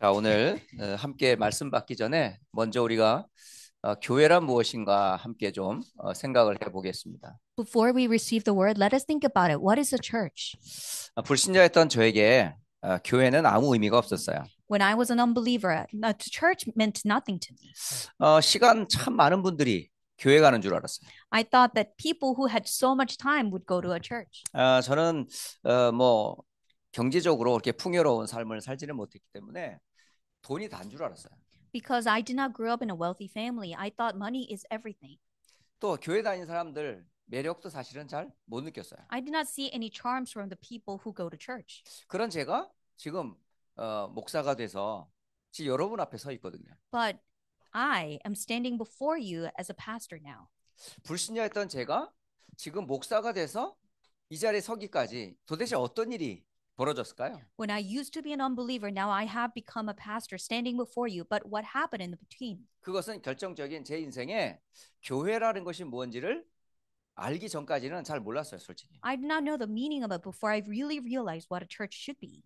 자, 오늘 함께 말씀 받기 전에 먼저 우리가 교회란 무엇인가 함께 좀 생각을 해 보겠습니다. Before we receive the word, let us think about it. What is a church? 불신자였던 저에게 교회는 아무 의미가 없었어요. When I was an unbeliever, the church meant nothing to me. 어, 시간 참 많은 분들이 교회 가는 줄 알았어요. I thought that people who had so much time would go to a church. 아, 저는 어, 뭐 경제적으로 이렇게 풍요로운 삶을 살지는 못했기 때문에 돈이 다인 줄 알았어요. Because I did not grow up in a wealthy family, I thought money is everything. 또 교회 다니는 사람들 매력도 사실은 잘 못 느꼈어요. I did not see any charms from the people who go to church. 그런 제가 지금 어, 목사가 돼서 지금 여러분 앞에 서 있거든요. But I am standing before you as a pastor now. 불신자였던 제가 지금 목사가 돼서 이 자리에 서기까지 도대체 어떤 일이 벌어졌을까요? When I used to be an unbeliever, now I have become a pastor standing before you. But what happened in the between? 그것은 결정적인 제 인생에 교회라는 것이 뭔지를 알기 전까지는 잘 몰랐어요, 솔직히. I did not know the meaning of it before I really realized what a church should be.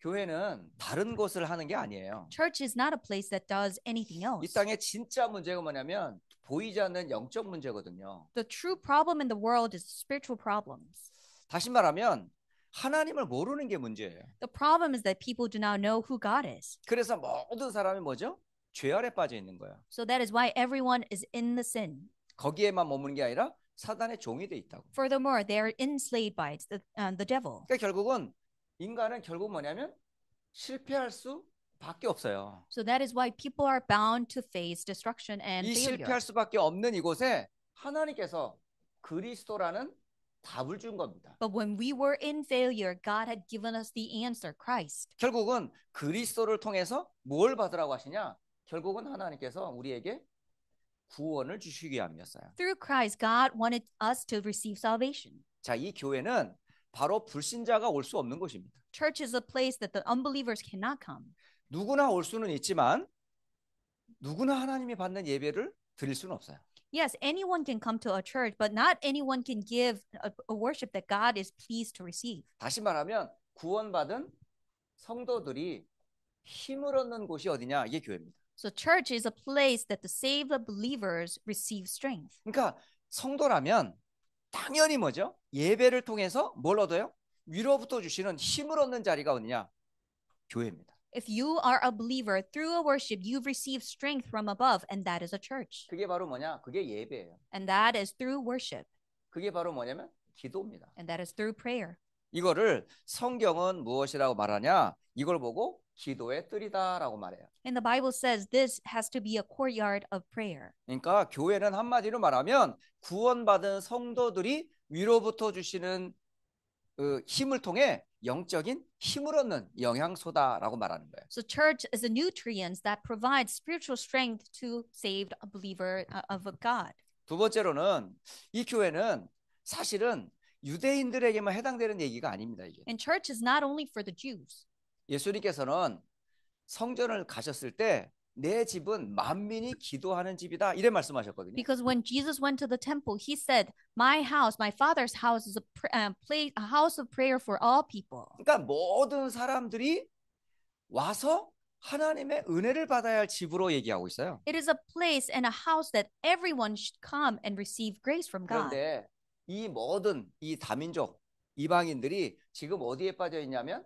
교회는 다른 곳을 하는 게 아니에요. Church is not a place that does anything else. 이 땅의 진짜 문제가 뭐냐면 보이지 않는 영적 문제거든요. The true problem in the world is spiritual problems. 다시 말하면 하나님을 모르는 게 문제예요. The problem is that people do not know who God is. 그래서 모든 사람이 뭐죠? 죄 아래 빠져 있는 거야. So that is why everyone is in the sin. 거기에만 머무는 게 아니라 사단의 종이 돼 있다고. Furthermore, they are enslaved by the, uh, the devil. 그러니까 결국은 인간은 결국 뭐냐면 실패할 수밖에 없어요. So that is why people are bound to face destruction and 이 failure. 실패할 수밖에 없는 이곳에 하나님께서 그리스도라는 답을 준 겁니다. But when we were in failure, God had given us the answer, Christ. 결국은 그리스도를 통해서 뭘 받으라고 하시냐? 결국은 하나님께서 우리에게 구원을 주시기 위함이었어요. Through Christ, God wanted us to receive salvation. 자, 이 교회는 바로 불신자가 올 수 없는 곳입니다. Church is a place that the unbelievers cannot come. 누구나 올 수는 있지만 누구나 하나님이 받는 예배를 드릴 수는 없어요. yes, anyone can come to a church, but not anyone can give a, a worship that God is pleased to receive. 다시 말하면 구원받은 성도들이 힘을 얻는 곳이 어디냐? 이게 교회입니다. So church is a place that the saved believers receive strength. 그러니까 성도라면 당연히 뭐죠? 예배를 통해서 뭘 얻어요? 위로부터 주시는 힘을 얻는 자리가 어디냐? 교회입니다. If you are a believer through a worship, you've received strength from above, and that is a church. 그게 바로 뭐냐? 그게 예배예요. And that is through worship. 그게 바로 뭐냐면 기도입니다. And that is through prayer. 이거를 성경은 무엇이라고 말하냐? 이걸 보고 기도의 뜰이다라고 말해요. And the Bible says this has to be a courtyard of prayer. 그러니까 교회는 한마디로 말하면 구원받은 성도들이 위로부터 주시는 그 힘을 통해 영적인 힘을 얻는 영양소다라고 말하는 거예요. So church is a nutrient that provides spiritual strength to saved a believer of God. 두 번째로는 이 교회는 사실은 유대인들에게만 해당되는 얘기가 아닙니다 이게. And church is not only for the Jews. 예수님께서는 성전을 가셨을 때내 집은 만민이 기도하는 집이다. 이래 말씀하셨거든요. Because when Jesus went to the temple, he said, "My house, my Father's house is a, uh, place, a house of prayer for all people." 그러니까 모든 사람들이 와서 하나님의 은혜를 받아야 할 집으로 얘기하고 있어요. It is a place and a house that everyone should come and receive grace from God. 그런데 이 모든 이 다민족 이방인들이 지금 어디에 빠져 있냐면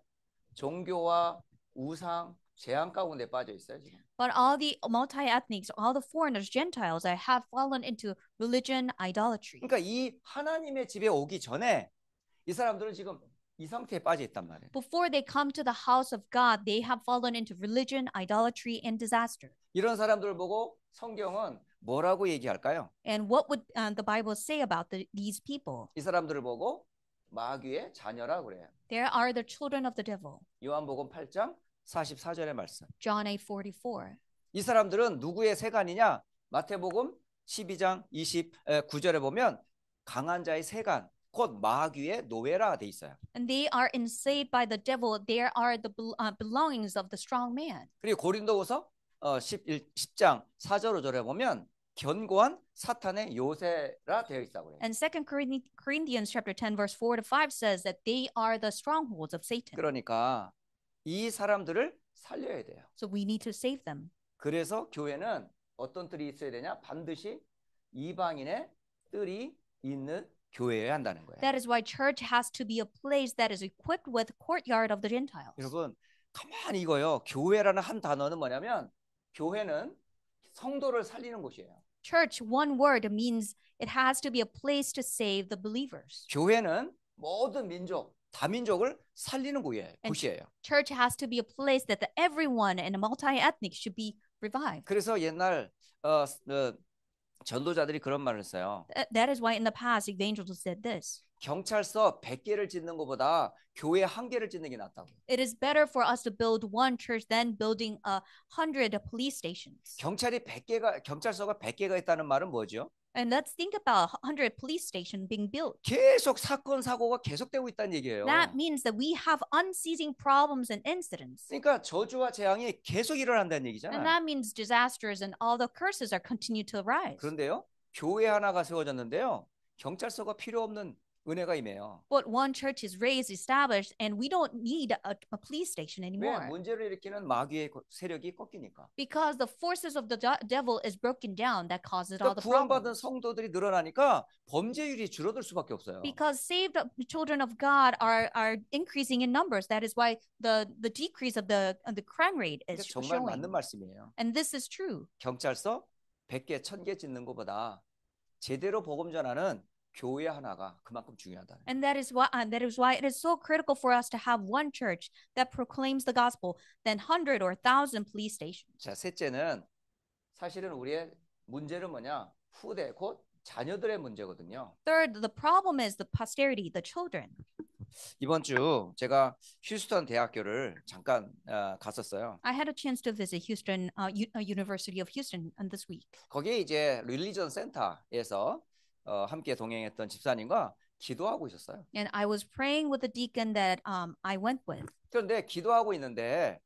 종교와 우상 재앙 가운데 빠져 있어요 지금. But all the multi-ethnics, all the foreigners, Gentiles, have fallen into religion idolatry. 그러니까 이 하나님의 집에 오기 전에 이 사람들은 지금 이 상태에 빠져 있단 말이에요. Before they come to the house of God, they have fallen into religion, idolatry, and disaster. 이런 사람들을 보고 성경은 뭐라고 얘기할까요? And what would uh, the Bible say about the, these people? 이 사람들을 보고 마귀의 자녀라 그래요. There are the children of the devil. 요한복음 8장 44절의 말씀. John 8:44. 이 사람들은 누구의 세간이냐? 마태복음 12장 29절에 보면 강한 자의 세간 곧 마귀의 노예라 돼 있어요. And they are enslaved by the devil. They are the belongings of the strong man. 그리고 고린도후서 어, 11, 10장 4절 5절에 보면 견고한 사탄의 요새라 되어 있다고 해요. And 2 Corinthians chapter 10 verse 4 to 5 says that they are the strongholds of Satan. 그러니까 이 사람들을 살려야 돼요. So we need to save them. 그래서 교회는 어떤 뜰이 있어야 되냐? 반드시 이방인의 뜰이 있는 교회여야 한다는 거예요. That is why church has to be a place that is equipped with courtyard of the Gentiles. 여러분, 가만히 이거요. 교회라는 한 단어는 뭐냐면 교회는 성도를 살리는 곳이에요. Church one word means it has to be a place to save the believers. 교회는 모든 민족 다민족을 살리는 곳이에요. 곳이에요. Church has to be a place that the everyone and multi-ethnic should be revived. 그래서 옛날 어, 어 전도자들이 그런 말을 했어요. That is why in the past evangelists said this. 경찰서 100개를 짓는 것보다 교회 한 개를 짓는 게 낫다고. It is better for us to build one church than building a hundred police stations. 경찰이 100개가 경찰서가 100개가 있다는 말은 뭐죠? And let's think about 100 police station being built. 계속 사건 사고가 계속되고 있다는 얘기예요. That means that we have unceasing problems and incidents. 그러니까 저주와 재앙이 계속 일어난다는 얘기잖아요. And that means disasters and all the curses are continue to arise. 그런데요. 교회 하나가 세워졌는데요. 경찰서가 필요 없는 은혜가 임해요. But one church is raised, established, and we don't need a, a police station anymore. 왜 문제를 일으키는 마귀의 세력이 꺾이니까. Because the forces of the devil is broken down that causes all the problems. 구원받은 성도들이 늘어나니까 범죄율이 줄어들 수밖에 없어요. Because saved children of God are are increasing in numbers. That is why the the decrease of the of the crime rate is 정말 showing. 정말 맞는 말씀이에요. And this is true. 경찰서 100개, 1000개 짓는 것보다 제대로 복음 전하는 교회 하나가 그만큼 중요하다. And that is why and that is why it is so critical for us to have one church that proclaims the gospel than hundred or thousand police stations. 자, 셋째는 사실은 우리의 문제는 뭐냐? 후대 곧 자녀들의 문제거든요. Third, the problem is the posterity, the children. 이번 주 제가 휴스턴 대학교를 잠깐 어, 갔었어요. I had a chance to visit Houston uh, U- University of Houston this week. 거기에 이제 릴리전 센터에서 어, 함께 동행했던 집사님과 기도하고 있었어요. And I was praying with the deacon that um, I went with. 그런데 기도하고 있는데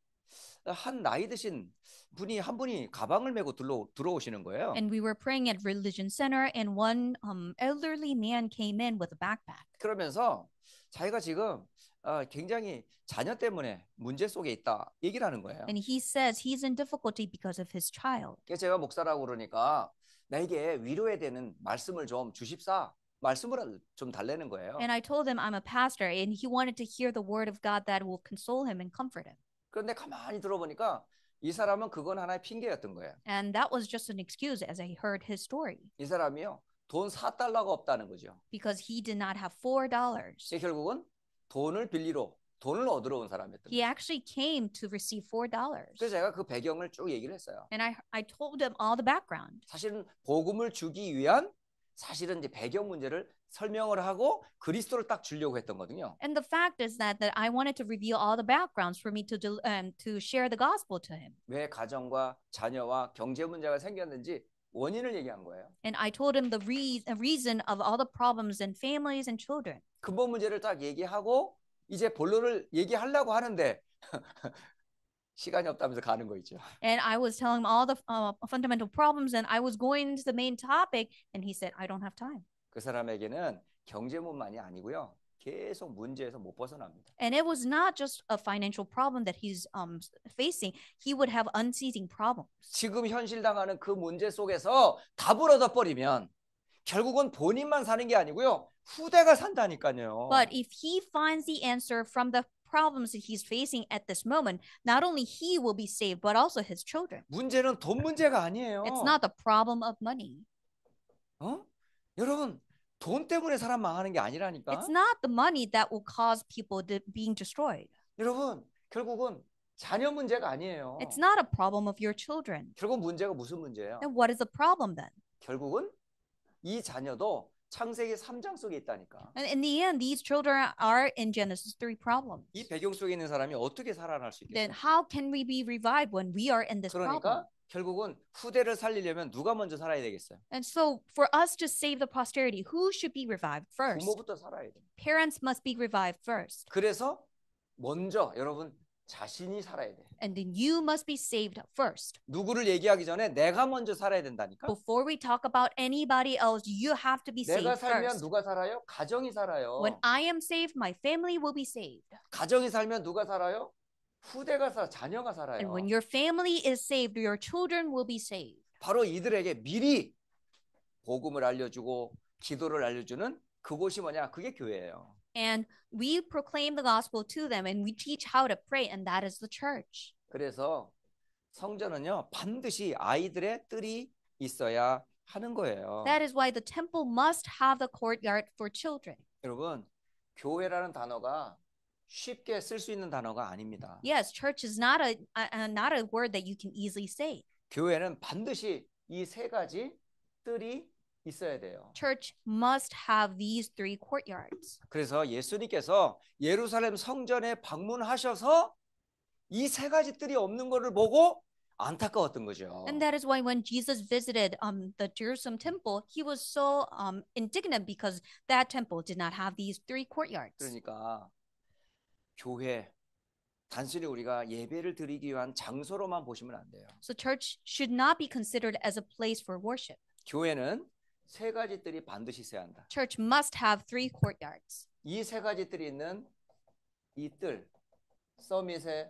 한 나이 드신 분이 한 분이 가방을 메고 들러, 들어오시는 거예요. And we were praying at Religion Center, and one um, elderly man came in with a backpack. 그러면서 자기가 지금 어, 굉장히 자녀 때문에 문제 속에 있다 얘기를 하는 거예요. And he says he's in difficulty because of his child. 제가 목사라고 그러니까 나에게 위로해야 되는 말씀을 좀 주십사. 말씀을 좀 달래는 거예요. And I told him I'm a pastor and he wanted to hear the word of God that will console him and comfort him. 그런데 가만히 들어보니까 이 사람은 그건 하나의 핑계였던 거예요. And that was just an excuse as I heard his story. 이 사람이요. 돈 4달러가 없다는 거죠. Because he did not have $4. 결국은 돈을 빌리러 돈을 얻으러 온 사람이었던 He actually came to receive four dollars. 그래서 제가 그 배경을 쭉 얘기를 했어요. And I I told him all the background. 사실은 복음을 주기 위한 사실은 이제 배경 문제를 설명을 하고 그리스도를 딱 주려고 했던 거거든요. And the fact is that that I wanted to reveal all the backgrounds for me to do, um, to share the gospel to him. 왜 가정과 자녀와 경제 문제가 생겼는지 원인을 얘기한 거예요. And I told him the re- reason of all the problems in families and children. 근본 문제를 딱 얘기하고 이제 본론을 얘기하려고 하는데 시간이 없다면서 가는 거 있죠. And I was telling him all the uh, fundamental problems and I was going to the main topic and he said I don't have time. 그 사람에게는 경제문만이 아니고요. 계속 문제에서 못 벗어납니다. And it was not just a financial problem that he's um, facing. He would have unceasing problems. 지금 현실 당하는 그 문제 속에서 답을 얻어버리면 결국은 본인만 사는 게 아니고요. 후대가 산다니까요. But if he finds the answer from the problems that he's facing at this moment, not only he will be saved, but also his children. 문제는 돈 문제가 아니에요. It's not the problem of money. 어? 여러분 돈 때문에 사람 망하는 게 아니라니까. It's not the money that will cause people to being destroyed. 여러분 결국은 자녀 문제가 아니에요. It's not a problem of your children. 결국 문제가 무슨 문제예요? Then what is the problem then? 결국은 이 자녀도 창세기 3장 속에 있다니까. And in the end, these children are in Genesis 3 problem. 이 배경 속에 있는 사람이 어떻게 살아날 수 있겠어? Then how can we be revived when we are in this 그러니까 problem? 결국은 후대를 살리려면 누가 먼저 살아야 되겠어요? And so for us to save the posterity, who should be revived first? 부모부터 살아야 돼. Parents must be revived first. 그래서 먼저 여러분 자신이 살아야 돼. And then you must be saved first. 누구를 얘기하기 전에 내가 먼저 살아야 된다니까. Before we talk about anybody else, you have to be saved first. 내가 살면 누가 살아요? 가정이 살아요. When I am saved, my family will be saved. 가정이 살면 누가 살아요? 후대가 살 자녀가 살아요. And when your family is saved, your children will be saved. 바로 이들에게 미리 복음을 알려주고 기도를 알려주는 그곳이 뭐냐? 그게 교회예요. and we proclaim the gospel to them and we teach how to pray and that is the church. 그래서 성전은요 반드시 아이들의 뜰이 있어야 하는 거예요. That is why the temple must have the courtyard for children. 여러분 교회라는 단어가 쉽게 쓸 수 있는 단어가 아닙니다. Yes, church is not a, a not a word that you can easily say. 교회는 반드시 이 세 가지 뜰이 있어야 돼요. Church must have these three courtyards. 그래서 예수님께서 예루살렘 성전에 방문하셔서 이 세 가지 뜰이 없는 것을 보고 안타까웠던 거죠. And that is why when Jesus visited um the Jerusalem temple, he was so um indignant because that temple did not have these three courtyards. 그러니까 교회 단순히 우리가 예배를 드리기 위한 장소로만 보시면 안 돼요. So church should not be considered as a place for worship. 교회는 세 가지 뜰이 반드시 있어야 한다. Church must have three courtyards. 이 세 가지 뜰이 있는 이 뜰, 서밋의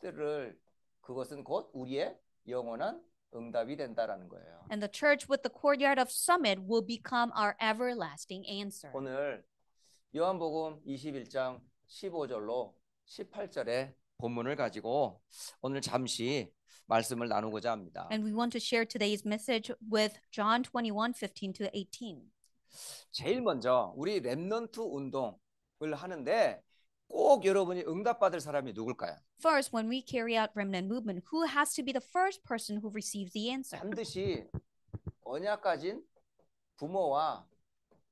뜰을 그것은 곧 우리의 영원한 응답이 된다라는 거예요. And the church with the courtyard of summit will become our everlasting answer. 오늘 요한복음 21장 15절로 18절에 본문을 가지고 오늘 잠시 말씀을 나누고자 합니다. And we want to share today's message with John 21:15 to 18. 제일 먼저 우리 렘넌트 운동을 하는데 꼭 여러분이 응답받을 사람이 누굴까요? First, when we carry out remnant movement, who has to be the first person who receives the answer? 반드시 언약 가진 부모와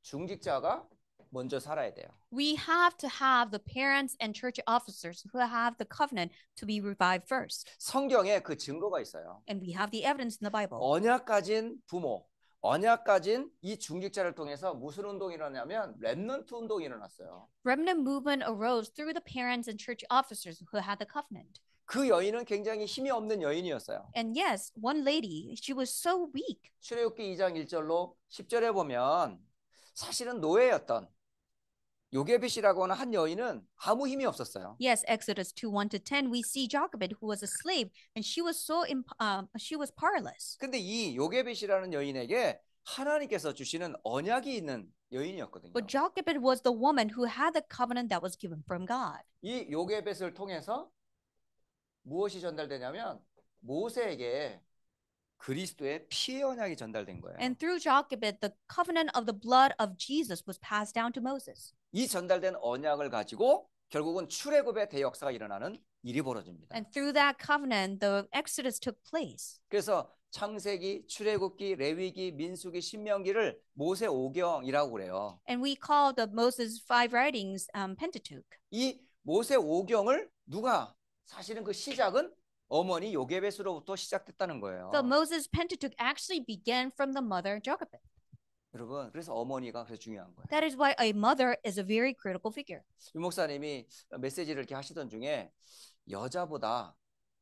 중직자가 먼저 살아야 돼요. We have to have the parents and church officers who have the covenant to be revived first. 성경에 그 증거가 있어요. And we have the evidence in the Bible. 언약 가진 부모, 언약 가진 이 중직자를 통해서 무슨 운동이 일어나냐면 렘넌트 운동이 일어났어요. Remnant movement arose through the parents and church officers who had the covenant. 그 여인은 굉장히 힘이 없는 여인이었어요. And yes, one lady, she was so weak. 출애굽기 2장 1절로 10절에 보면 사실은 노예였던 요게빗이라고 하는 한 여인은 아무 힘이 없었어요. Yes, Exodus 2:1 to 10 we see Jochebed who was a slave and she was so imp- uh, she was powerless. 근데 이 요게빗이라는 여인에게 하나님께서 주시는 언약이 있는 여인이었거든요. But Jochebed was the woman who had the covenant that was given from God. 이 요게벳을 통해서 무엇이 전달되냐면 모세에게 그리스도의 피의 언약이 전달된 거예요. And through Jochebed, the covenant of the blood of Jesus was passed down to Moses. 이 전달된 언약을 가지고 결국은 출애굽의 대역사가 일어나는 일이 벌어집니다. And through that covenant, the Exodus took place. 그래서 창세기, 출애굽기, 레위기, 민수기, 신명기를 모세 오경이라고 그래요. And we call the Moses five writings um, Pentateuch. 이 모세 오경을 누가 사실은 그 시작은 어머니 요게벳으로부터 시작됐다는 거예요. The Moses Pentateuch actually began from the mother Jochebed. 여러분, 그래서 어머니가 그래서 중요한 거예요. That is why a mother is a very critical figure. 유목사님이 메시지를 이렇게 하시던 중에 여자보다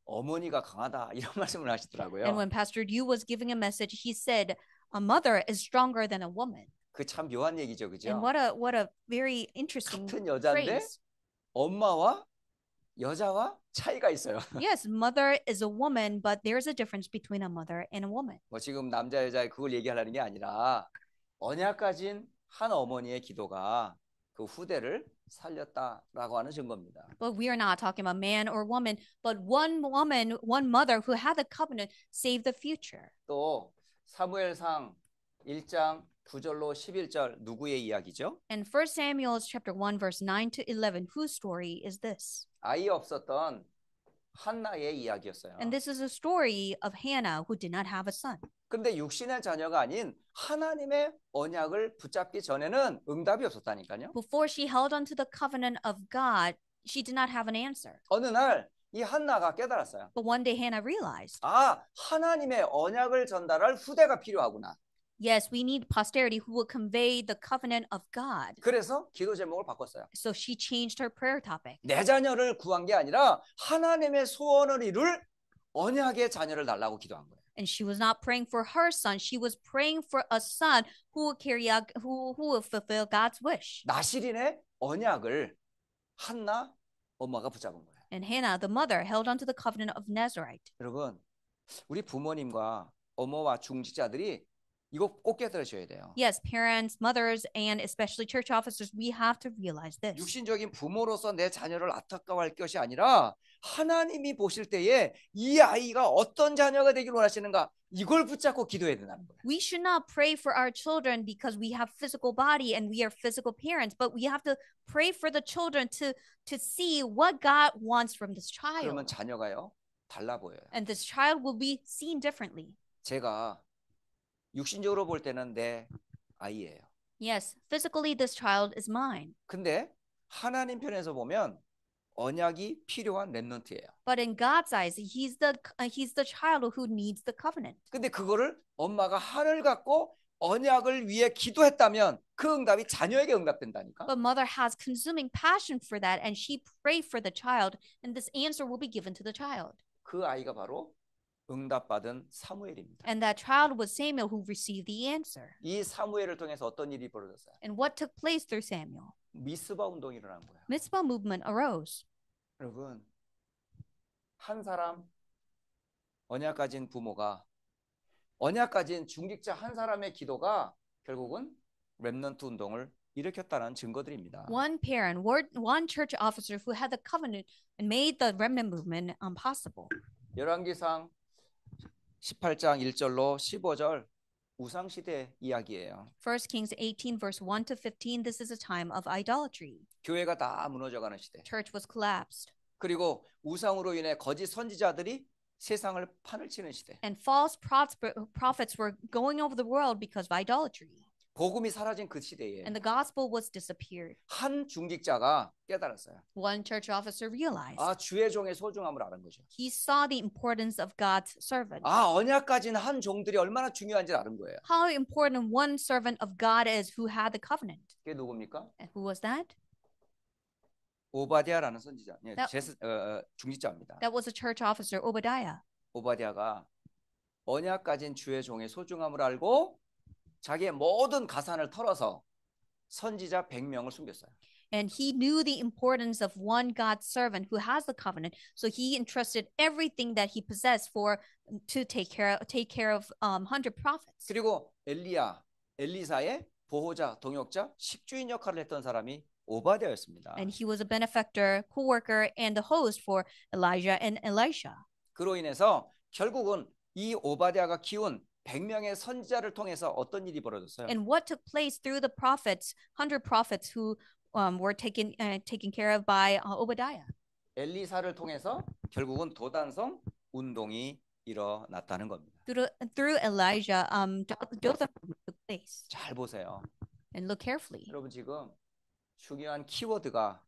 어머니가 강하다 이런 말씀을 하시더라고요. And when Pastor Yu was giving a message, he said a mother is stronger than a woman. 그참 묘한 얘기죠, 그죠? And what a what a very interesting 같은 여자인데 phrase. 엄마와 여자와 차이가 있어요. yes, mother is a woman, but there's a difference between a mother and a woman. 뭐 지금 남자 여자 그걸 얘기하려는 게 아니라 언약 가진 한 어머니의 기도가 그 후대를 살렸다라고 하는 증거입니다. But we are not talking about man or woman, but one woman, one mother who had the covenant saved the future. 또 사무엘상 1장 9절로 11절 누구의 이야기죠? And 1 Samuel chapter 1 verse 9 to 11 whose story is this? 아이 없었던 한나의 이야기였어요. And this is a story of Hannah who did not have a son. 근데 육신의 자녀가 아닌 하나님의 언약을 붙잡기 전에는 응답이 없었다니까요. Before she held onto the covenant of God, she did not have an answer. 어느 날 이 한나가 깨달았어요. But one day Hannah realized. 아, 하나님의 언약을 전달할 후대가 필요하구나. Yes, we need posterity who will convey the covenant of God. 그래서 기도 제목을 바꿨어요. So she changed her prayer topic. 내 자녀를 구한 게 아니라 하나님의 소원을 이룰 언약의 자녀를 달라고 기도한 거예요. And she was not praying for her son. She was praying for a son who will carry out, who who will fulfill God's wish. 나시린의 언약을 한나 엄마가 붙잡은 거예요. And Hannah, the mother, held onto the covenant of Nazarite. 여러분, 우리 부모님과 어머와 중직자들이 이거 꼭 깨달으셔야 돼요. Yes, parents, mothers, and especially church officers, we have to realize this. 육신적인 부모로서 내 자녀를 안타까워할 것이 아니라 하나님이 보실 때에 이 아이가 어떤 자녀가 되길 원하시는가 이걸 붙잡고 기도해야 된다는 거예요. We should not pray for our children because we have physical body and we are physical parents, but we have to pray for the children to to see what God wants from this child. 그러면 자녀가요 달라 보여요. And this child will be seen differently. 제가 육신적으로 볼 때는 내 아이예요. Yes, physically this child is mine. 근데 하나님 편에서 보면 언약이 필요한 렘넌트예요. But in God's eyes, he's the he's the child who needs the covenant. 근데 그거를 엄마가 하늘 갖고 언약을 위해 기도했다면 그 응답이 자녀에게 응답된다니까. But mother has consuming passion for that, and she prayed for the child, and this answer will be given to the child. 그 아이가 바로 응답받은 사무엘입니다. And that child was Samuel who received the answer. 이 사무엘을 통해서 어떤 일이 벌어졌어요? And what took place through Samuel? 미스바 운동이 일어난 거예요. Mitzvah movement arose. 여러분 한 사람 언약 가진 부모가 언약 가진 중직자 한 사람의 기도가 결국은 렘넌트 운동을 일으켰다는 증거들입니다. One parent, one church officer who had the covenant and made the remnant movement um, possible. 열왕기상 18장 1절로 15절 우상 시대 이야기예요. 1 Kings 18 verse 1 to 15 this is a time of idolatry. 교회가 다 무너져 가는 시대. Church was collapsed. 그리고 우상으로 인해 거짓 선지자들이 세상을 판을 치는 시대. And false prophets were going over the world because of idolatry. 복음이 사라진 그 시대에 And the gospel was disappeared. 한 중직자가 깨달았어요. One church officer realized. 아 주의 종의 소중함을 아는 거죠. He saw the importance of God's servant. 아 언약 가진 한 종들이 얼마나 중요한지 아는 거예요. How important one servant of God is who had the covenant. 그게 누굽니까? And who was that? 오바디아라는 선지자, 예, that, 제스, 어, 중직자입니다. That was a church officer, Obadiah. 오바디아가 언약 가진 주의 종의 소중함을 알고 자기의 모든 가산을 털어서 선지자 100명을 숨겼어요. And he knew the importance of one God's servant who has the covenant, so he entrusted everything that he possessed for to take care take care of um, hundred prophets. 그리고 엘리야, 엘리사의 보호자, 동역자, 식주인 역할을 했던 사람이 오바댜였습니다. And he was a benefactor, co-worker, and the host for Elijah and Elisha. 그로 인해서 결국은 이 오바댜가 키운 100명의 선지자를 통해서 어떤 일이 벌어졌어요? And what took place through the prophets, 100 prophets who um, were taken uh, taken care of by uh, Obadiah. 엘리사를 통해서 결국은 도단성 운동이 일어났다는 겁니다. Through, through Elijah, um, Jotham took place. 잘 보세요. And look carefully. 여러분 지금 중요한 키워드가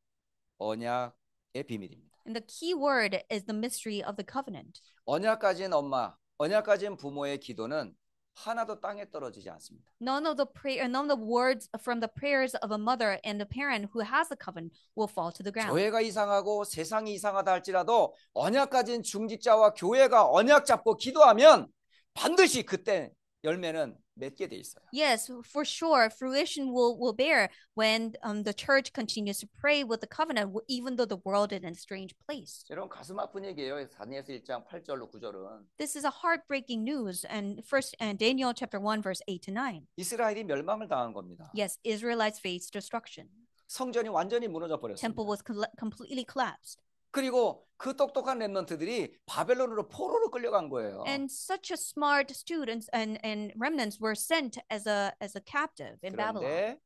언약의 비밀입니다. And the key word is the mystery of the covenant. 언약까지는 엄마, 언약 가진 부모의 기도는 하나도 땅에 떨어지지 않습니다. None of the prayer, none of the words from the prayers of a mother and a parent who has a covenant will fall to the ground. 교회가 이상하고 세상이 이상하다 할지라도 언약 가진 중직자와 교회가 언약 잡고 기도하면 반드시 그때 열매는 맺게 돼 있어요. Yes, for sure. Fruition will will bear when um, the church continues to pray with the covenant, even though the world is in a strange place. 가슴 아픈 얘기예요. 다니엘서 1장 8절로 9절은. This is a heartbreaking news, and first and Daniel chapter 1 verse 8 to 9. 이스라엘이 멸망을 당한 겁니다. Yes, Israelites faced destruction. 성전이 완전히 무너져 Temple was completely collapsed. 그리고 그 똑똑한 렘넌트들이 바벨론으로 포로로 끌려간 거예요. And such a smart students and and remnants were sent as a as a captive in Babylon.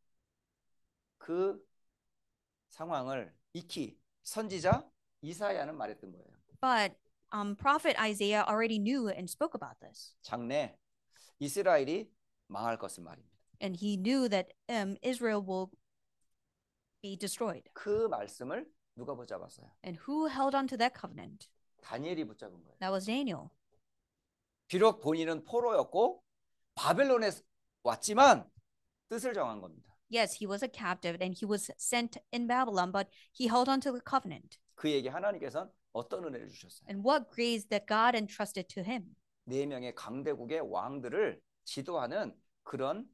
그 상황을 익히 선지자 이사야는 말했던 거예요. But um, prophet Isaiah already knew and spoke about this. 장래 이스라엘이 망할 것을 말입니다. And he knew that um, Israel will be destroyed. 그 말씀을 누가 붙잡았어요? And who held on to that covenant? 다니엘이 붙잡은 거예요. That was Daniel. 비록 본인은 포로였고 바벨론에 왔지만 뜻을 정한 겁니다. Yes, he was a captive and he was sent in Babylon, but he held on to the covenant. 그에게 하나님께서는 어떤 은혜를 주셨어요? And what grace that God entrusted to him. 네 명의 강대국의 왕들을 지도하는 그런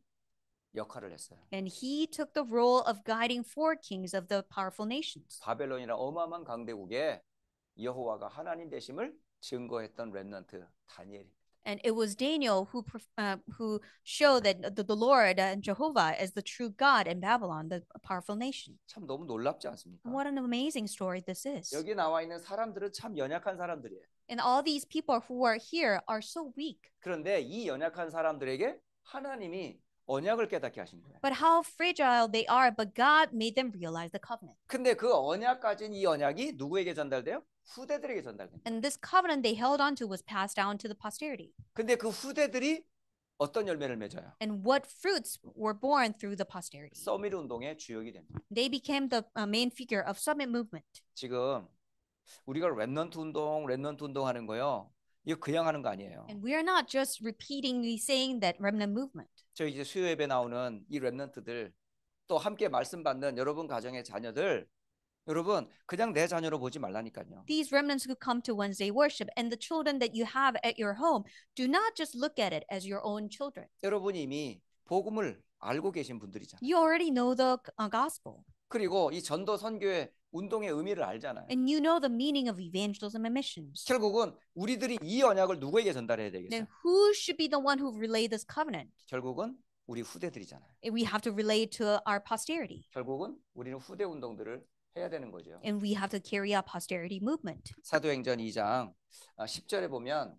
역할을 했어요. And he took the role of guiding four kings of the powerful nations. 바벨론이나 어마어마한 강대국에 여호와가 하나님 되심을 증거했던 렘넌트 다니엘입니다. And it was Daniel who uh, who showed that the, the Lord and Jehovah is the true God in Babylon, the powerful nation. 참 너무 놀랍지 않습니까? What an amazing story this is. 여기 나와 있는 사람들은 참 연약한 사람들이에요. And all these people who are here are so weak. 그런데 이 연약한 사람들에게 하나님이 언약을 깨닫게 하신 거예요. But how fragile they are, but God made them realize the covenant. 근데 그 언약까지는 이 언약이 누구에게 전달돼요? 후대들에게 전달됩니다. And this covenant they held on to was passed down to the posterity. 근데 그 후대들이 어떤 열매를 맺어요? And what fruits were born through the posterity? 서밋 운동의 주역이 됩니다. They became the main figure of summit movement. 지금 우리가 렘넌트 운동, 렘넌트 운동 하는 거요. 이거 그냥 하는 거 아니에요. And we are not just repeatingly saying that remnant movement. 저희 이제 수요 예배 나오는 이 렘넌트들 또 함께 말씀 받는 여러분 가정의 자녀들 여러분 그냥 내 자녀로 보지 말라니까요. These remnants who come to Wednesday worship and the children that you have at your home do not just look at it as your own children. 여러분이 이미 복음을 알고 계신 분들이잖아요. You already know the gospel. 그리고 이 전도 선교의 운동의 의미를 알잖아요. And you know the meaning of evangelism and missions. 결국은 우리들이 이 언약을 누구에게 전달해야 되겠어요? Then who should be the one who relay this covenant? 결국은 우리 후대들이잖아요. We have to relay to our posterity. 결국은 우리는 후대 운동들을 해야 되는 거죠. And we have to carry out posterity movement. 사도행전 2장 10절에 보면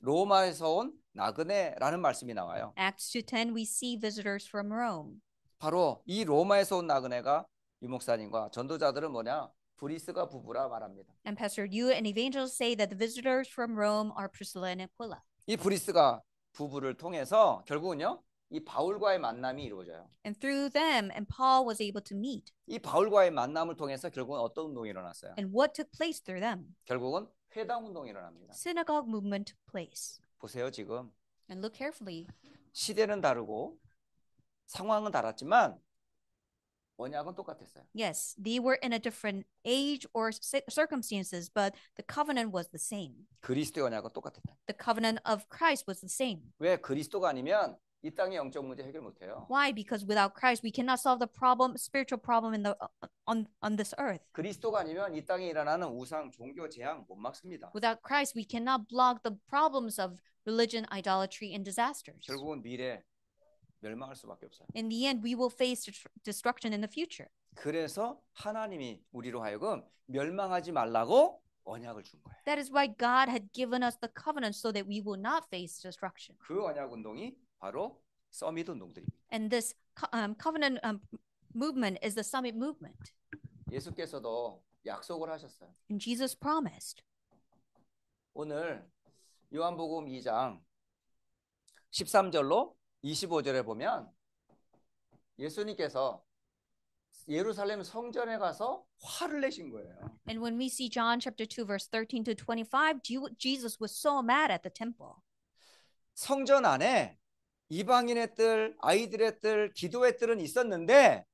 로마에서 온 나그네라는 말씀이 나와요. Acts 2:10 we see visitors from Rome. 바로 이 로마에서 온 나그네가 유목사님과 전도자들은 뭐냐? 브리스가 부부라 말합니다. And Pastor Yu and evangelists say that the visitors from Rome are Priscilla and Aquila. 이 브리스가 부부를 통해서 결국은요. 이 바울과의 만남이 이루어져요. And through them, and Paul was able to meet. 이 바울과의 만남을 통해서 결국은 어떤 운동이 일어났어요? And what took place through them? 결국은 회당 운동이 일어납니다. Synagogue movement took place. 보세요 지금. And look carefully. 시대는 다르고 상황은 달랐지만 언약은 똑같았어요. Yes, they were in a different age or circumstances, but the covenant was the same. 그리스도의 언약은 똑같았다. The covenant of Christ was the same. 왜 그리스도가 아니면 이 땅의 영적 문제 해결 못 해요. Why? Because without Christ we cannot solve the problem, spiritual problem in the uh, on on this earth. 그리스도가 아니면 이 땅에 일어나는 우상, 종교, 재앙 못 막습니다. Without Christ we cannot block the problems of religion, idolatry and disasters. 결국은 미래 멸망할 수밖에 없어요. In the end, we will face destruction in the future. 그래서 하나님이 우리로 하여금 멸망하지 말라고 언약을 준 거예요. That is why God had given us the covenant so that we will not face destruction. 그 언약 운동이 바로 서밋 운동들입니다. And this um, covenant um, movement is the summit movement. 예수께서도 약속을 하셨어요. And Jesus promised. 오늘 요한복음 2장 13절로 25절에 보면 예수님께서 예루살렘 성전에 가서 화를 내신 거예요. And when we see John chapter 2 verse 13 to 25, Jesus was so mad at the temple. 성전 안에 이방인의 뜰, 아이들의 뜰, 기도의 뜰은 있었는데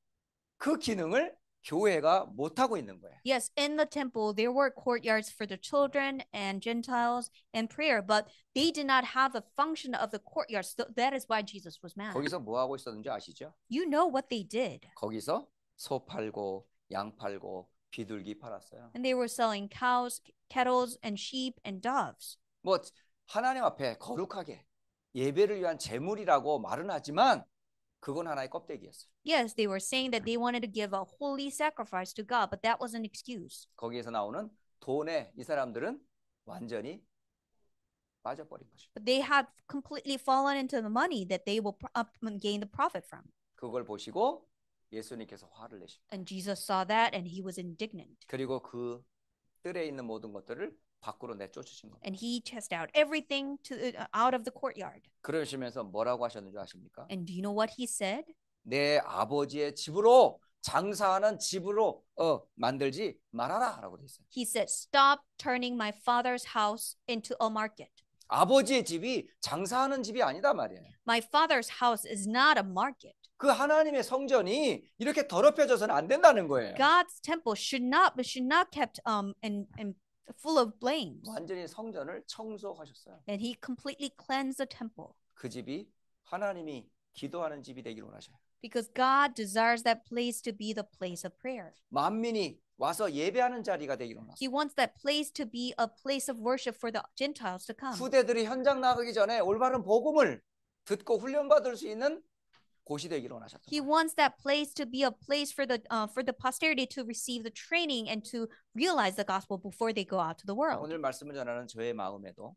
그 기능을 교회가 못 하고 있는 거예요. Yes, in the temple there were courtyards for the children and Gentiles and prayer, but they did not have a function of the courtyards. So that is why Jesus was mad. 거기서 뭐 하고 있었는지 아시죠? You know what they did. 거기서 소 팔고 양 팔고 비둘기 팔았어요. And they were selling cows, kettles, and sheep and doves. 뭐 하나님 앞에 거룩하게 예배를 위한 제물이라고 말은 하지만 그건 하나의 껍데기였어요. Yes, they were saying that they wanted to give a holy sacrifice to God, but that was an excuse. 거기에서 나오는 돈에 이 사람들은 완전히 빠져버린 거죠. But they had completely fallen into the money that they will gain the profit from. 그걸 보시고 예수님께서 화를 내십니다. And Jesus saw that and he was indignant. 그리고 그 뜰에 있는 모든 것들을 밖으로 내쫓으신 겁니다. And he chased out everything to uh, out of the courtyard. 그러시면서 뭐라고 하셨는지 아십니까? And do you know what he said? 내 아버지의 집으로 장사하는 집으로 어, 만들지 말아라라고 돼 있어요. He said, "Stop turning my father's house into a market." 아버지의 집이 장사하는 집이 아니다 말이에요. My father's house is not a market. 그 하나님의 성전이 이렇게 더럽혀져서는 안 된다는 거예요. God's temple should not should not kept um and and full of blames. 완전히 성전을 청소하셨어요. And he completely cleansed the temple. 그 집이 하나님이 기도하는 집이 되기를 원하셔요. Because God desires that place to be the place of prayer. 만민이 와서 예배하는 자리가 되기를 원하세요. He wants that place to be a place of worship for the Gentiles to come. 후대들이 현장 나가기 전에 올바른 복음을 듣고 훈련받을 수 있는 곳이 되기를 He wants that place to be a place for the uh, for the posterity to receive the training and to realize the gospel before they go out to the world. 오늘 말씀을 전하는 저의 마음에도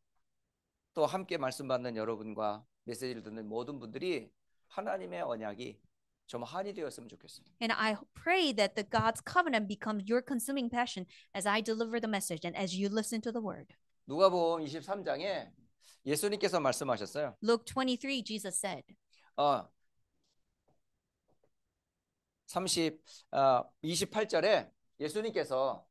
또 함께 말씀 받는 여러분과 메시지를 듣는 모든 분들이 하나님의 언약이 좀 한이 되었으면 좋겠어요. And I pray that the God's covenant becomes your consuming passion as I deliver the message and as you listen to the word. 누가복음 23장에 예수님께서 말씀하셨어요. Luke 23 Jesus said. 어, 30, 어, 28절에 예수님께서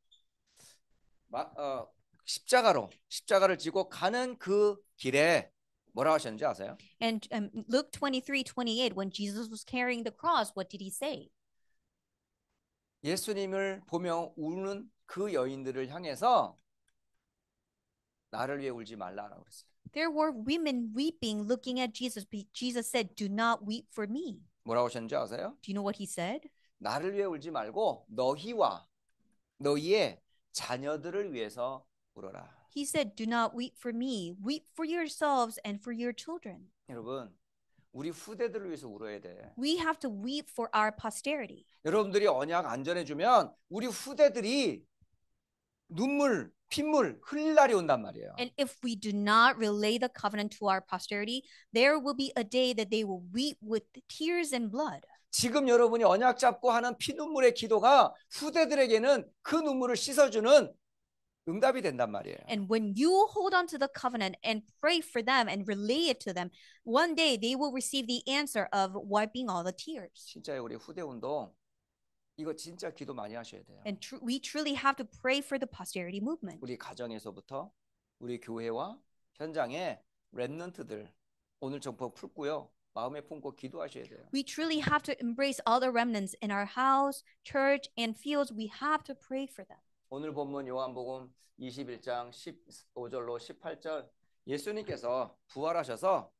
어, 십자가로 십자가를 지고 가는 그 길에 뭐라고 하셨는지 아세요? And um, Luke 23:28 when Jesus was carrying the cross what did he say? 예수님을 보며 우는 그 여인들을 향해서 나를 위해 울지 말라라고 그랬어요. There were women weeping looking at Jesus. Jesus said, "Do not weep for me." 뭐라고 하셨는지 아세요? Do you know what he said? 나를 위해 울지 말고 너희와 너희의 자녀들을 위해서 울어라. He said, "Do not weep for me. Weep for yourselves and for your children." 여러분, 우리 후대들을 위해서 울어야 돼. We have to weep for our posterity. 여러분들이 언약 안전해 주면 우리 후대들이 눈물, 핏물 흘릴 날이 온단 말이에요. And if we do not relay the covenant to our posterity, there will be a day that they will weep with tears and blood. 지금 여러분이 언약 잡고 하는 피눈물의 기도가 후대들에게는 그 눈물을 씻어주는 응답이 된단 말이에요. And when you hold on to the covenant and pray for them and relay it to them, one day they will receive the answer of wiping all the tears. 진짜 우리 후대 운동 이거 진짜 기도 많이 하셔야 돼요. And tr- we truly have to pray for the posterity movement. 우리 가정에서부터 우리 교회와 현장의 렘넌트들 오늘 정법 풀고요. 마음에 품고 기도하셔야 돼요. We truly have to embrace all the remnants in our house, church, and fields. We have to pray for them. 오늘 본문 요한복음 21장 15절로 18절 예수님께서 부활하셔서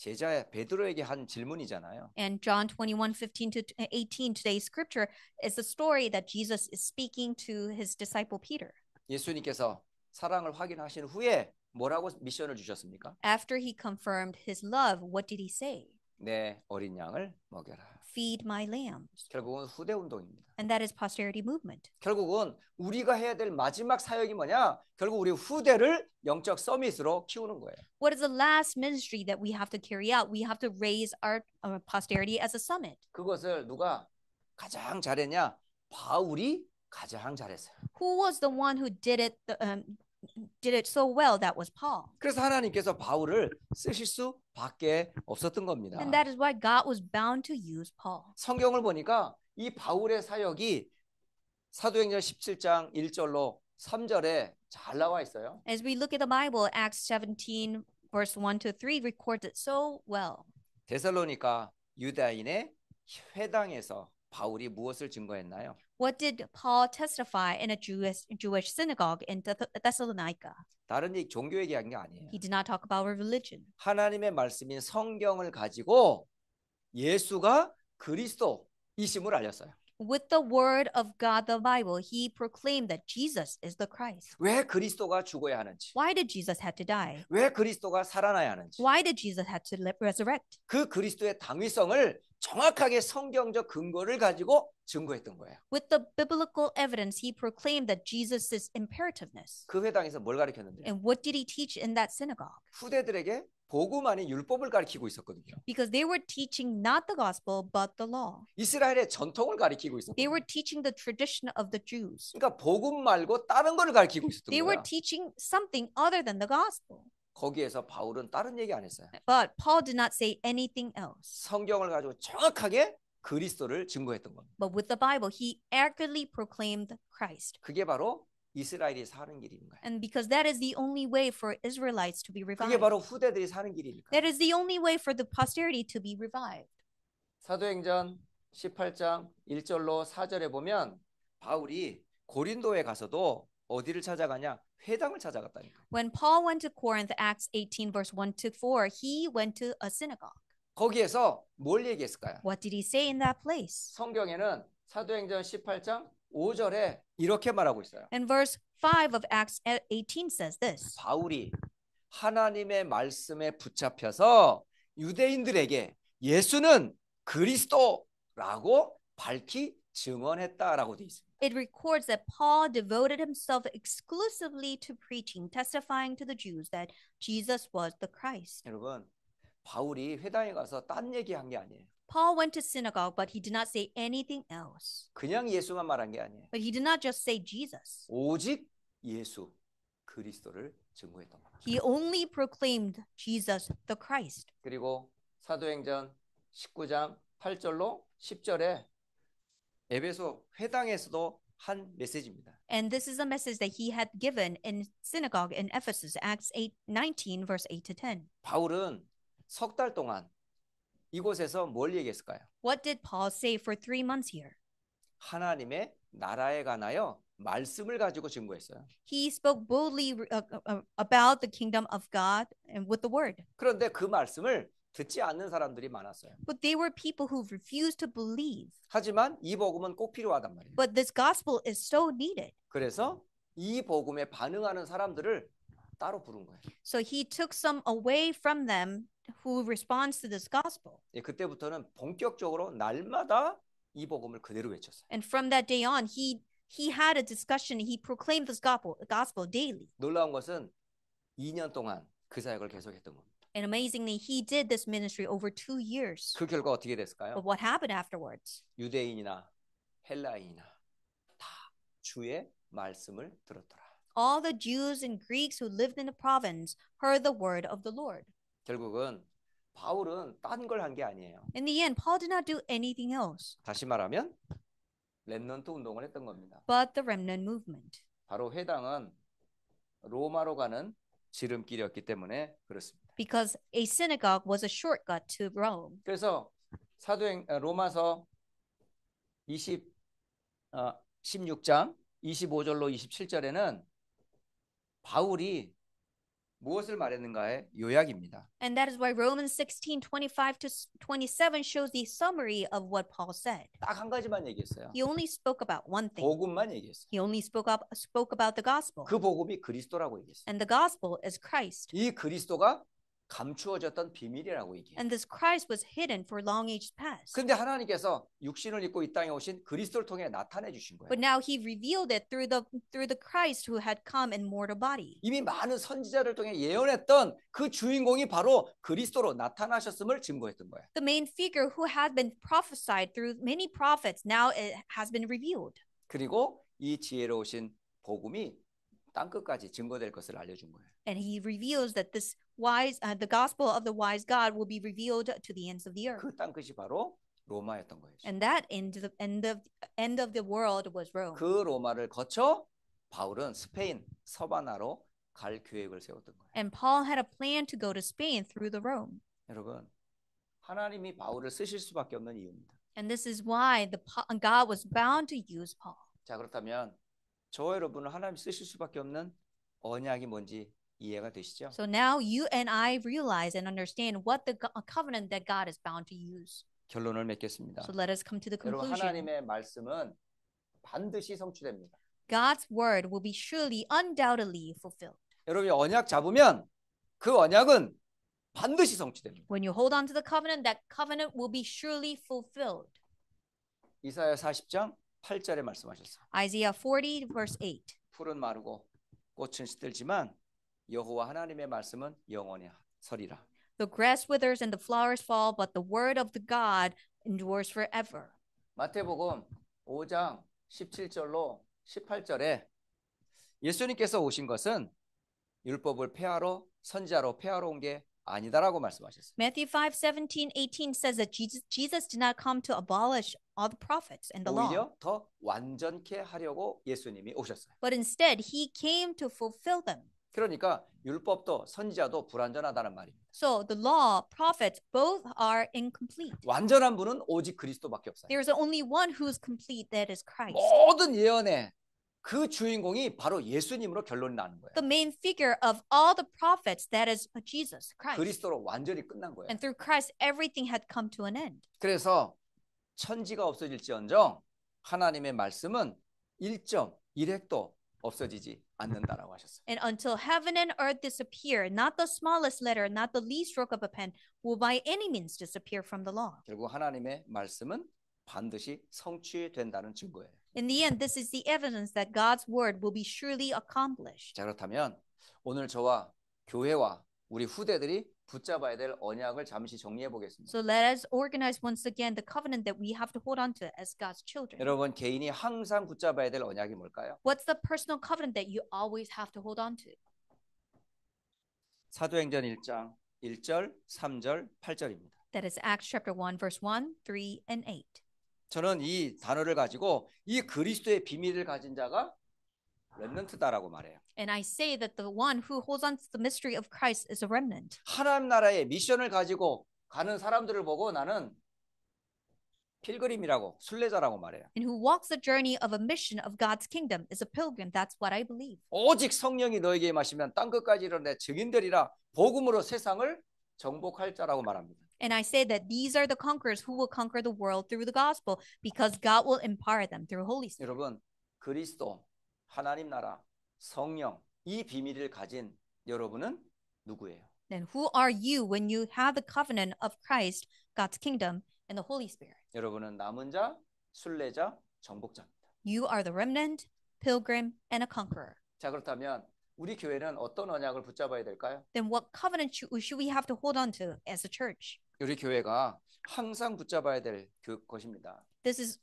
제자 베드로에게 한 질문이잖아요. And John 21:15 to 18 today's scripture is the story that Jesus is speaking to his disciple Peter. 예수님께서 사랑을 확인하신 후에 뭐라고 미션을 주셨습니까? After he confirmed his love, what did he say? 내 어린 양을 먹여라. Feed my lambs. 결국은 후대 운동입니다. And that is posterity movement. 결국은 우리가 해야 될 마지막 사역이 뭐냐? 결국 우리 후대를 영적 서밋으로 키우는 거예요. What is the last ministry that we have to carry out? We have to raise our uh, posterity as a summit. 그것을 누가 가장 잘했냐? 바울이 가장 잘했어요. Who was the one who did it the, um, did it so well that was Paul. 그래서 하나님께서 바울을 쓰실 수밖에 없었던 겁니다. And that is why God was bound to use Paul. 성경을 보니까 이 바울의 사역이 사도행전 17장 1절로 3절에 잘 나와 있어요. As we look at the Bible, Acts 17 verse 1 to 3 records it so well. 데살로니가 유다인의 회당에서 바울이 무엇을 증거했나요? What did Paul testify in a Jewish, Jewish synagogue in Thessalonica? 다른 얘기, 종교 얘기한 게 아니에요. He did not talk about religion. 하나님의 말씀인 성경을 가지고 예수가 그리스도이심을 알렸어요. with the word of God, the Bible, he proclaimed that Jesus is the Christ. 왜 그리스도가 죽어야 하는지, Why did Jesus have to die? 왜 그리스도가 살아나야 하는지, Why did Jesus have to resurrect? 그 그리스도의 당위성을 정확하게 성경적 근거를 가지고 증거했던 거예요. With the biblical evidence, he proclaimed that Jesus' imperativeness. 그 회당에서 뭘 가르쳤는데? And what did he teach in that synagogue? 후대들에게 복음 아닌 율법을 가리키고 있었거든요. Because they were teaching not the gospel but the law. 이스라엘의 전통을 가리키고 있었고. They were teaching the tradition of the Jews. 그러니까 복음 말고 다른 거를 가리키고 있었던 they 거야. They were teaching something other than the gospel. 거기에서 바울은 다른 얘기 안 했어요. But Paul did not say anything else. 성경을 가지고 정확하게 그리스도를 증거했던 겁니다. But with the Bible, he accurately proclaimed Christ. 그게 바로 이스라엘이 사는 길인 거야. And because that is the only way for Israelites to be revived. 그게 바로 후대들이 사는 길이니까. That is the only way for the posterity to be revived. 사도행전 18장 1절로 4절에 보면 바울이 고린도에 가서도 어디를 찾아가냐? 회당을 찾아갔다니까. When Paul went to Corinth, Acts 18 verse 1 to 4, he went to a synagogue. 거기에서 뭘 얘기했을까요? What did he say in that place? 성경에는 사도행전 18장 5절에 이렇게 말하고 있어요. And verse 5 of Acts 18 says this. 바울이 하나님의 말씀에 붙잡혀서 유대인들에게 예수는 그리스도라고 밝히 증언했다라고 돼 있습니다. It records that Paul devoted himself exclusively to preaching, testifying to the Jews that Jesus was the Christ. 여러분, 바울이 회당에 가서 딴 얘기한 게 아니에요. Paul went to synagogue, but he did not say anything else. 그냥 예수만 말한 게 아니에요. But he did not just say Jesus. 오직 예수 그리스도를 증거했던 거예요. He only proclaimed Jesus the Christ. 그리고 사도행전 19장 8절로 10절에 에베소 회당에서도 한 메시지입니다. And this is a message that he had given in synagogue in Ephesus, Acts 8, 19, verse 8 to 10. 바울은 석 달 동안 이곳에서 뭘 얘기했을까요? What did Paul say for three months here? 하나님의 나라에 관하여 말씀을 가지고 증거했어요. He spoke boldly about the kingdom of God and with the word. 그런데 그 말씀을 듣지 않는 사람들이 많았어요. But they were people who refused to believe. 하지만 이 복음은 꼭 필요하단 말이에요. But this gospel is so needed. 그래서 이 복음에 반응하는 사람들을 따로 부른 거예요. So he took some away from them who responds to this gospel. 예, 그때부터는 본격적으로 날마다 이 복음을 그대로 외쳤어요. And from that day on, he he had a discussion. He proclaimed this gospel gospel daily. 놀라운 것은 2년 동안 그 사역을 계속했던 겁니다. And amazingly, he did this ministry over two years. 그 결과 어떻게 됐을까요? But what happened afterwards? 유대인이나 헬라인이나 다 주의 말씀을 들었더라. all the Jews and Greeks who lived in the province heard the word of the Lord. 결국은 바울은 딴 아니에요. In the end, Paul did not do anything else. 다시 말하면 렘넌트 운동을 했던 겁니다. But the remnant movement. 바로 회당은 로마로 가는 지름길이었기 때문에 그렇습니다. Because a synagogue was a shortcut to Rome. 그래서 사도행 로마서 20 어, 16장 25절로 27절에는 바울이 무엇을 말했는가의 요약입니다. And that is why Romans 16:25 to 27 shows the summary of what Paul said. 딱한 가지만 얘기했어요. He only spoke about one thing. 복음만 얘기했어요. He only spoke up spoke about the gospel. 그 복음이 그리스도라고 얘기했어요. And the gospel is Christ. 이 그리스도가 감추어졌던 비밀이라고 이게. And this Christ was hidden for long ages past. 근데 하나님께서 육신을 입고 이 땅에 오신 그리스도를 통해 나타내 주신 거예요. But now he revealed it through the through the Christ who had come in mortal body. 이미 많은 선지자를 통해 예언했던 그 주인공이 바로 그리스도로 나타나셨음을 증거했던 거예요. The main figure who had been prophesied through many prophets now it has been revealed. 그리고 이 지혜로우신 복음이 땅 끝까지 증거될 것을 알려준 거예요. And he reveals that this wise, uh, the gospel of the wise God will be revealed to the ends of the earth. 그 땅끝이 바로 로마였던 거예요. And that end of, end of end of the world was Rome. 그 로마를 거쳐 바울은 스페인 서바나로 갈 계획을 세웠던 거예요. And Paul had a plan to go to Spain through the Rome. 여러분 하나님이 바울을 쓰실 수밖에 없는 이유입니다. And this is why the God was bound to use Paul. 자 그렇다면 저 여러분을 하나님 쓰실 수밖에 없는 언약이 뭔지 이해가 되시죠? So now you and I realize and understand what the covenant that God is bound to use. 결론을 맺겠습니다. So let us come to the conclusion. 여러분 하나님의 말씀은 반드시 성취됩니다. God's word will be surely undoubtedly fulfilled. 여러분이 언약 잡으면 그 언약은 반드시 성취됩니다. When you hold on to the covenant, that covenant will be surely fulfilled. 이사야 40장 8절에 말씀하셨어요. Isaiah 40 verse 8. 풀은 마르고 꽃은 시들지만 여호와 하나님의 말씀은 영원히 서리라. The grass withers and the flowers fall, but the word of the God endures forever. 마태복음 5장 17절로 18절에 예수님께서 오신 것은 율법을 폐하러 선지자로 폐하러 온 게 아니다라고 말씀하셨어요. Matthew 5:17, 18 says that Jesus, Jesus did not come to abolish all the prophets and the law. 오히려 더 완전케 하려고 예수님이 오셨어요. But instead, he came to fulfill them. 그러니까 율법도 선지자도 불완전하다는 말입니다. So the law, prophets, both are incomplete. 완전한 분은 오직 그리스도밖에 없어요. There is only one who is complete, that is Christ. 모든 예언의 그 주인공이 바로 예수님으로 결론이 나는 거예요. The main figure of all the prophets, that is Jesus, Christ. 그리스도로 완전히 끝난 거예요. And through Christ, everything had come to an end. 그래서 천지가 없어질지언정 하나님의 말씀은 1.1핵도 없어지지 않는다라고 하셨어요. And until heaven and earth disappear, not the smallest letter, not the least stroke of a pen will by any means disappear from the law. 결국 하나님의 말씀은 반드시 성취된다는 증거예요. In the end, this is the evidence that God's word will be surely accomplished. 자, 그렇다면 오늘 저와 교회와 우리 후대들이 붙잡아야 될 언약을 잠시 정리해 보겠습니다. So let us organize once again the covenant that we have to hold on to as God's children. 여러분 개인이 항상 붙잡아야 될 언약이 뭘까요? What's the personal covenant that you always have to hold on to? 사도행전 1장 1절, 3절, 8절입니다. That is Acts chapter 1 verse 1, 3 and 8. 저는 이 단어를 가지고 이 그리스도의 비밀을 가진 자가 렘넌트다라고 말해요. And I say that the one who holds on to the mystery of Christ is a remnant. 하나님 나라의 미션을 가지고 가는 사람들을 보고 나는 필그림이라고 순례자라고 말해요. And who walks the journey of a mission of God's kingdom is a pilgrim. That's what I believe. 오직 성령이 너에게 임하시면 땅 끝까지 이르내 증인들이라 복음으로 세상을 정복할 자라고 말합니다. And I say that these are the conquerors who will conquer the world through the gospel because God will empower them through Holy Spirit. 여러분 그리스도 하나님 나라, 성령 이 비밀을 가진 여러분은 누구예요? Then who are you when you have the covenant of Christ, God's kingdom, and the Holy Spirit? 여러분은 남은 자, 순례자, 정복자입니다. You are the remnant, pilgrim, and a conqueror. 자 그렇다면 우리 교회는 어떤 언약을 붙잡아야 될까요? Then what covenant should we have to hold on to as a church? 우리 교회가 항상 붙잡아야 될그 것입니다. This is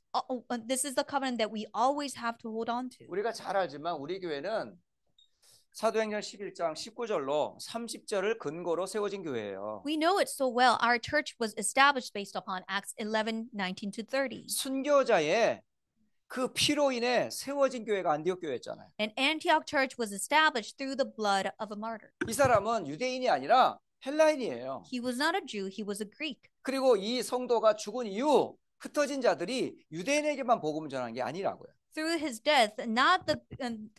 this is the covenant that we always have to hold on to. 우리가 잘 알지만 우리 교회는 사도행전 11장 19절로 30절을 근거로 세워진 교회예요. We know it so well. Our church was established based upon Acts 11:19 to 30. 순교자의 그 피로 인해 세워진 교회가 안디옥 교회였잖아요. An Antioch church was established through the blood of a martyr. 이 사람은 유대인이 아니라 헬라인이에요. He was not a Jew, he was a Greek. 그리고 이 성도가 죽은 이후 흩어진 자들이 유대인에게만 복음을 전한 게 아니라고요. Through his death, not the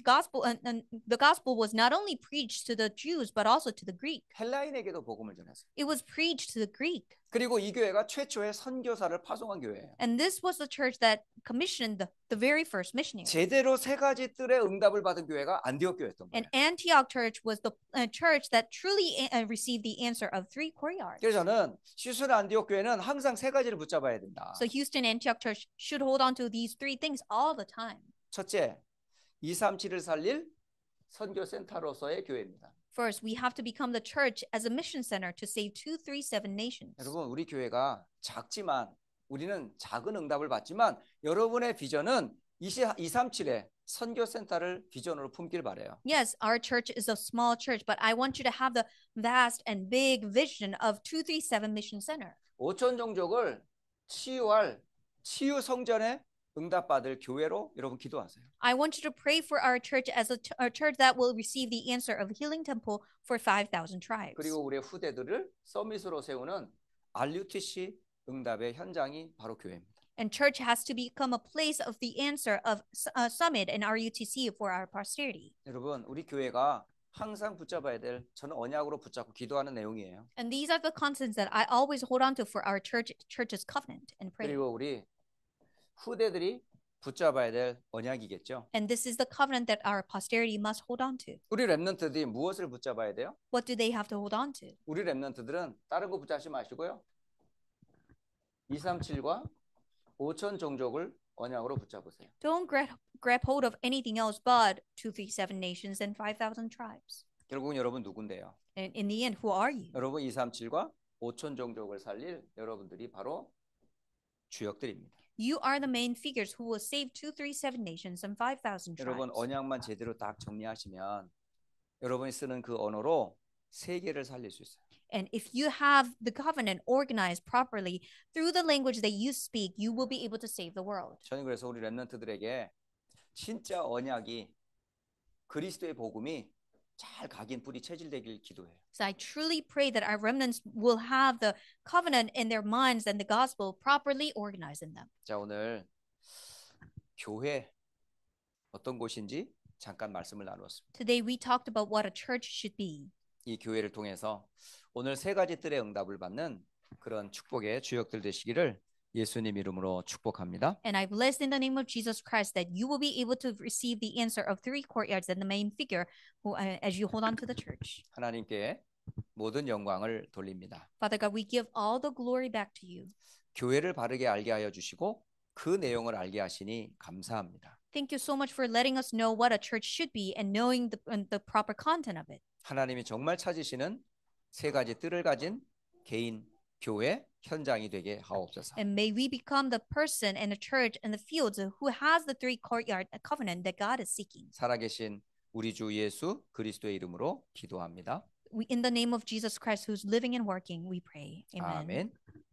gospel, and, and the gospel was not only preached to the Jews but also to the Greek. 헬라인에게도 복음을 전했어요. It was preached to the Greek. 그리고 이 교회가 최초의 선교사를 파송한 교회예요. And this was the church that commissioned the, the very first missionary. 제대로 세 가지 뜰의 응답을 받은 교회가 안디옥 교회였던 거예요. And Antioch church was the uh, church that truly uh, received the answer of three courtyards. 그래서 저는 휴스턴 안디옥 교회는 항상 세 가지를 붙잡아야 된다. So Houston Antioch church should hold on to these three things all the time. 첫째, 237을 살릴 선교 센터로서의 교회입니다. First, we have to become the church as a mission center to save 237 nations. 여러분, 우리 교회가 작지만 우리는 작은 응답을 받지만 여러분의 비전은 237에 선교 센터를 비전으로 품길 바래요. Yes, our church is a small church, but I want you to have the vast and big vision of 237 Mission Center. 5천 종족을 치유할 치유 성전의 응답받을 교회로 여러분 기도하세요. I want you to pray for our church as a, a church that will receive the answer of Healing Temple for 5,000 tribes. 그리고 우리의 후대들을 서밋으로 세우는 RUTC 응답의 현장이 바로 교회입니다. And church has to become a place of the answer of uh, summit and RUTC for our posterity. 여러분, 우리 교회가 항상 붙잡아야 될 저는 언약으로 붙잡고 기도하는 내용이에요. And these are the constants that I always hold on to for our church church's covenant and prayer. 그리고 우리 후대들이 붙잡아야 될 언약이겠죠. And this is the covenant that our posterity must hold on to. 우리 렘넌트들이 무엇을 붙잡아야 돼요? What do they have to hold on to? 우리 렘넌트들은 다른 거 붙잡지 마시고요. 237과 5천 종족을 언약으로 붙잡으세요. Don't grab, grab hold of anything else but 237 nations and 5,000 tribes. 결국은 여러분 누군데요? And in the end, who are you? 여러분 237과 5천 종족을 살릴 여러분들이 바로 주역들입니다. You are the main figures who will save 237 nations and 5,000 tribes. 여러분 언약만 제대로 딱 정리하시면 여러분이 쓰는 그 언어로 세계를 살릴 수 있어요. And if you have the covenant organized properly through the language that you speak, you will be able to save the world. 저는 그래서 우리 렘넌트들에게 진짜 언약이 그리스도의 복음이 잘 각인 뿌리 체질되길 기도해요. So I truly pray that our remnants will have the covenant in their minds and the gospel properly organized in them. 자 오늘 교회 어떤 곳인지 잠깐 말씀을 나누었습니다. Today we talked about what a church should be. 이 교회를 통해서 오늘 세 가지 뜰의 응답을 받는 그런 축복의 주역들 되시기를 예수님 이름으로 축복합니다. And I bless in the name of Jesus Christ that you will be able to receive the answer of three courtyards and the main figure who, uh, as you hold on to the church. 하나님께 모든 영광을 돌립니다. Father God, we give all the glory back to you. 교회를 바르게 알게 하여 주시고 그 내용을 알게 하시니 감사합니다. Thank you so much for letting us know what a church should be and knowing the, and the proper content of it. 하나님이 정말 찾으시는 세 가지 뜰을 가진 개인, 교회, 현장이 되게 하옵소서. Uh, and may we become the person and the church and the fields who has the three courtyard covenant that God is seeking. 살아계신 우리 주 예수 그리스도의 이름으로 기도합니다. We, in the name of Jesus Christ, who's living and working, we pray. Amen. 아멘.